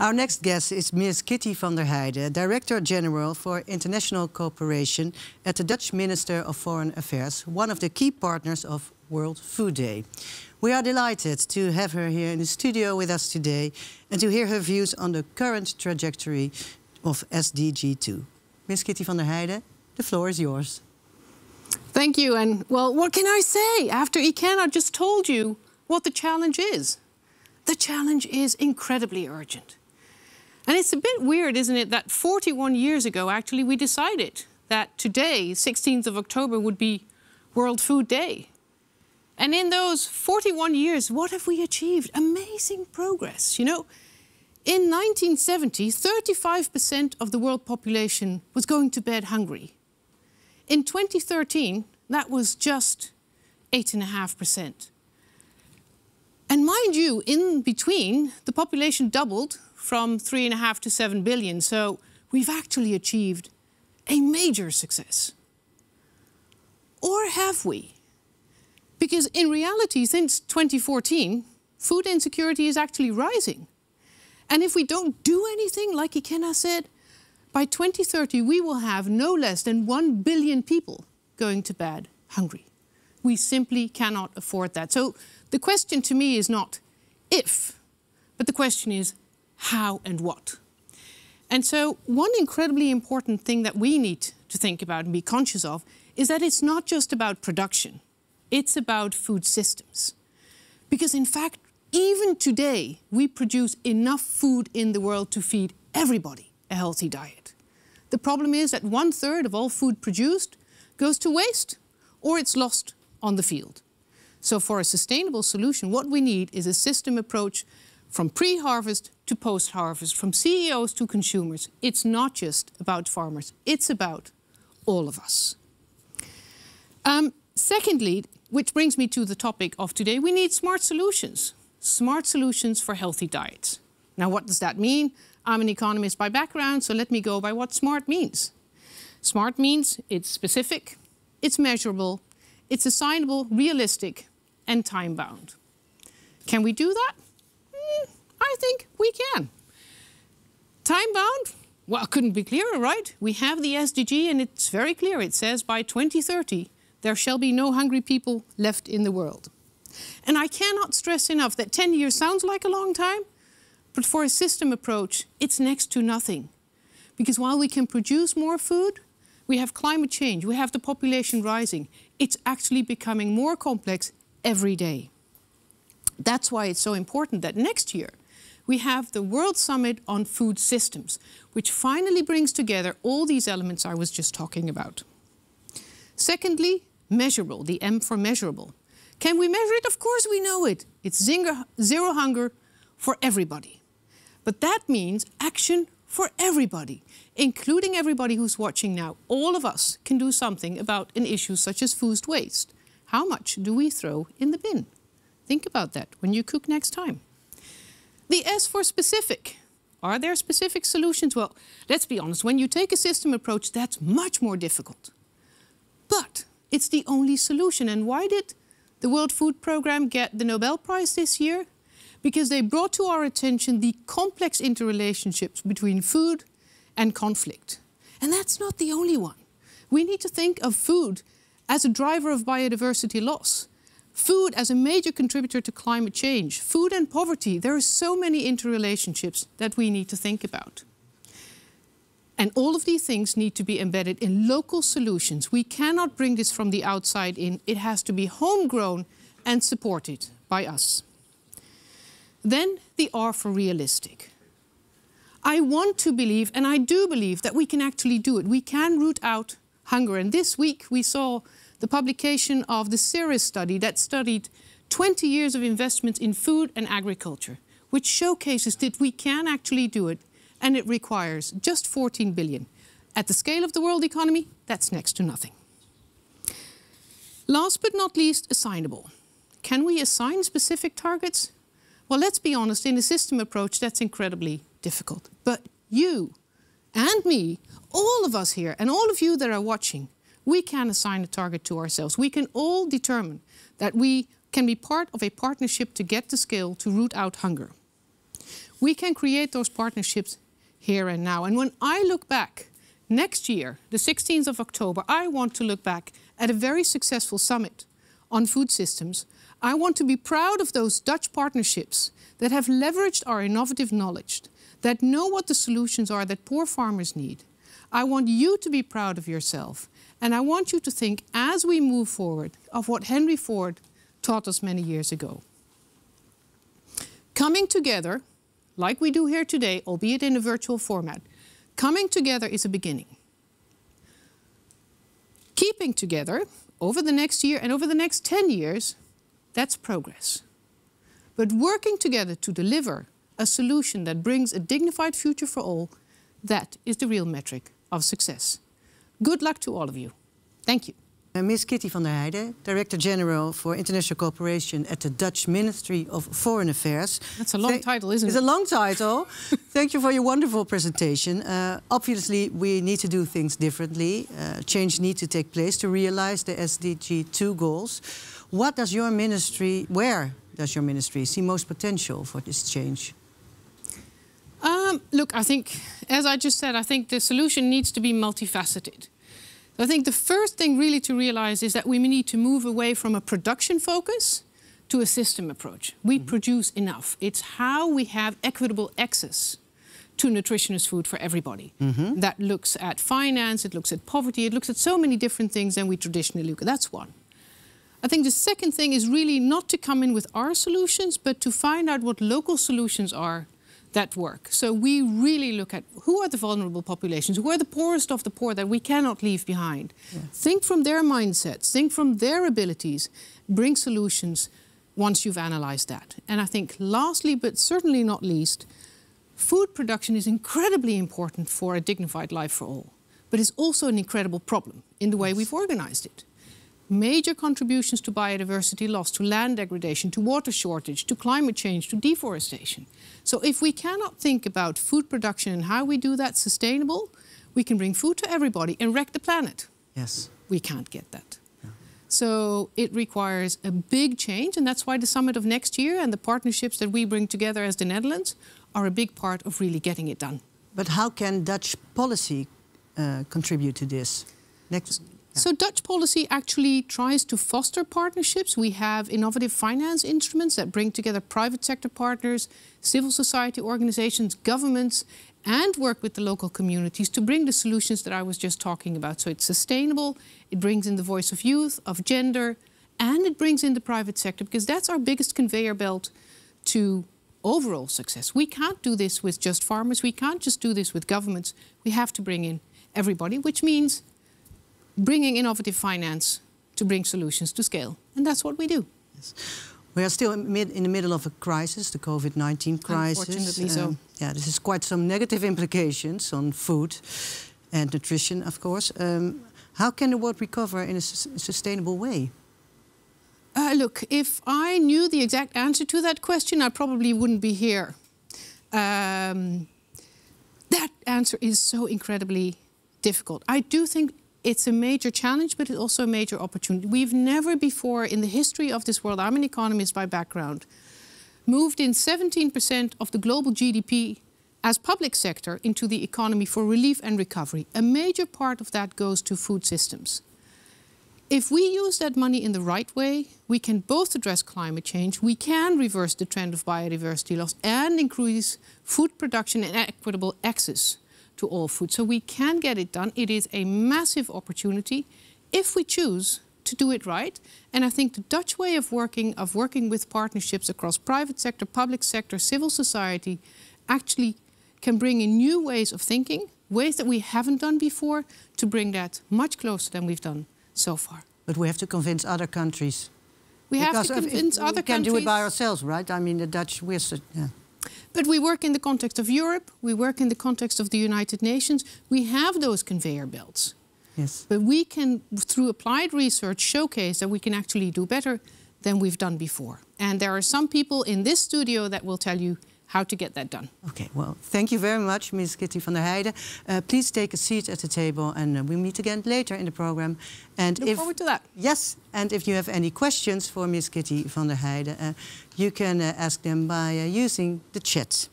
Our next guest is Ms. Kitty van der Heide, Director General for International Cooperation at the Dutch Minister of Foreign Affairs, one of the key partners of World Food Day. We are delighted to have her here in the studio with us today and to hear her views on the current trajectory of SDG 2. Ms. Kitty van der Heide, the floor is yours. Thank you, and well, what can I say? After ICANN, I just told you what the challenge is. The challenge is incredibly urgent. And it's a bit weird, isn't it, that 41 years ago, actually, we decided that today, 16th of October, would be World Food Day. And in those 41 years, what have we achieved? Amazing progress. You know, in 1970, 35% of the world population was going to bed hungry. In 2013, that was just 8.5%. And mind you, in between, the population doubled from three and a half to seven billion. So we've actually achieved a major success. Or have we? Because in reality, since 2014, food insecurity is actually rising. And if we don't do anything, like Ikena said, by 2030 we will have no less than 1 billion people going to bed hungry. We simply cannot afford that. So the question to me is not if, but the question is how and what. And so one incredibly important thing that we need to think about and be conscious of is that it's not just about production. It's about food systems. Because in fact, even today, we produce enough food in the world to feed everybody a healthy diet. The problem is that one third of all food produced goes to waste or it's lost on the field. So for a sustainable solution, what we need is a system approach from pre-harvest to post-harvest, from CEOs to consumers. It's not just about farmers, it's about all of us. Um, secondly, which brings me to the topic of today, we need smart solutions. Smart solutions for healthy diets. Now, what does that mean? I'm an economist by background, so let me go by what smart means. Smart means it's specific, it's measurable, it's assignable, realistic, and time bound. Can we do that? Mm, I think we can. Time bound? Well, couldn't be clearer, right? We have the SDG and it's very clear. It says by 2030, there shall be no hungry people left in the world. And I cannot stress enough that 10 years sounds like a long time, but for a system approach, it's next to nothing. Because while we can produce more food, we have climate change, we have the population rising. It's actually becoming more complex every day. That's why it's so important that next year we have the World Summit on Food Systems, which finally brings together all these elements I was just talking about. Secondly, measurable, the M for measurable. Can we measure it? Of course we know it. It's zero hunger for everybody. But that means action for everybody, including everybody who's watching now. All of us can do something about an issue such as food waste. How much do we throw in the bin? Think about that when you cook next time. The S for specific. Are there specific solutions? Well, let's be honest, when you take a system approach, that's much more difficult. But it's the only solution. And why did the World Food Programme get the Nobel Prize this year? Because they brought to our attention the complex interrelationships between food and conflict. And that's not the only one. We need to think of food as a driver of biodiversity loss. Food as a major contributor to climate change, food and poverty, there are so many interrelationships that we need to think about. And all of these things need to be embedded in local solutions. We cannot bring this from the outside in. It has to be homegrown and supported by us. Then the R for realistic. I want to believe, and I do believe, that we can actually do it. We can root out hunger. And this week we saw the publication of the CERES study that studied 20 years of investment in food and agriculture, which showcases that we can actually do it, and it requires just 14 billion. At the scale of the world economy, that's next to nothing. Last but not least, assignable. Can we assign specific targets? Well, let's be honest, in a system approach, that's incredibly difficult. But you and me, all of us here, and all of you that are watching, we can assign a target to ourselves. We can all determine that we can be part of a partnership to get the scale to root out hunger. We can create those partnerships here and now. And when I look back next year, the 16th of October, I want to look back at a very successful summit on food systems. I want to be proud of those Dutch partnerships that have leveraged our innovative knowledge, that know what the solutions are that poor farmers need, I want you to be proud of yourself. And I want you to think, as we move forward, of what Henry Ford taught us many years ago. Coming together, like we do here today, albeit in a virtual format, coming together is a beginning. Keeping together over the next year and over the next 10 years, that's progress. But working together to deliver a solution that brings a dignified future for all, that is the real metric of success. Good luck to all of you. Thank you. Uh, Ms. Kitty van der Heijden, Director General for International Cooperation at the Dutch Ministry of Foreign Affairs. That's a long Th title, isn't it's it? It's a long title. Thank you for your wonderful presentation. Uh, obviously, we need to do things differently. Uh, change needs to take place to realize the SDG 2 goals. What does your ministry, where does your ministry see most potential for this change? look, I think, as I just said, I think the solution needs to be multifaceted. I think the first thing really to realize is that we need to move away from a production focus to a system approach. We mm -hmm. produce enough. It's how we have equitable access to nutritious food for everybody. Mm -hmm. That looks at finance, it looks at poverty, it looks at so many different things than we traditionally look at. That's one. I think the second thing is really not to come in with our solutions, but to find out what local solutions are that work. So we really look at who are the vulnerable populations, who are the poorest of the poor that we cannot leave behind. Think from their mindsets, think from their abilities, bring solutions once you've analyzed that. And I think lastly, but certainly not least, food production is incredibly important for a dignified life for all, but it's also an incredible problem in the way we've organized it major contributions to biodiversity loss, to land degradation, to water shortage, to climate change, to deforestation. So if we cannot think about food production and how we do that sustainable, we can bring food to everybody and wreck the planet. Yes. We can't get that. So it requires a big change, and that's why the summit of next year and the partnerships that we bring together as the Netherlands are a big part of really getting it done. But how can Dutch policy uh, contribute to this? Next so Dutch policy actually tries to foster partnerships. We have innovative finance instruments that bring together private sector partners, civil society organizations, governments, and work with the local communities to bring the solutions that I was just talking about. So it's sustainable, it brings in the voice of youth, of gender, and it brings in the private sector because that's our biggest conveyor belt to overall success. We can't do this with just farmers, we can't just do this with governments. We have to bring in everybody, which means bringing innovative finance to bring solutions to scale. And that's what we do. Yes. We are still in, the middle of a crisis, the COVID-19 crisis. Unfortunately so. Um, yeah, this has quite some negative implications on food and nutrition, of course. Um, how can the world recover in a su sustainable way? Uh, look, if I knew the exact answer to that question, I probably wouldn't be here. Um, that answer is so incredibly difficult. I do think it's a major challenge, but it's also a major opportunity. We've never before in the history of this world, I'm an economist by background, moved in 17% of the global GDP as public sector into the economy for relief and recovery. A major part of that goes to food systems. If we use that money in the right way, we can both address climate change, we can reverse the trend of biodiversity loss and increase food production and equitable access to all food. So we can get it done. It is a massive opportunity if we choose to do it right. And I think the Dutch way of working, of working with partnerships across private sector, public sector, civil society, actually can bring in new ways of thinking, ways that we haven't done before, to bring that much closer than we've done so far. But we have to convince other countries. We because have to convince other countries. We can do it by ourselves, right? I mean, the Dutch We're Yeah. But we work in the context of Europe, we work in the context of the United Nations. We have those conveyor belts. Yes. But we can, through applied research, showcase that we can actually do better than we've done before. And there are some people in this studio that will tell you how to get that done. Okay, well, thank you very much, Ms. Kitty van der Heijden. Uh, please take a seat at the table and uh, we meet again later in the program. And Look if, forward to that. Yes, and if you have any questions for Ms. Kitty van der Heijden, uh, you can uh, ask them by uh, using the chat.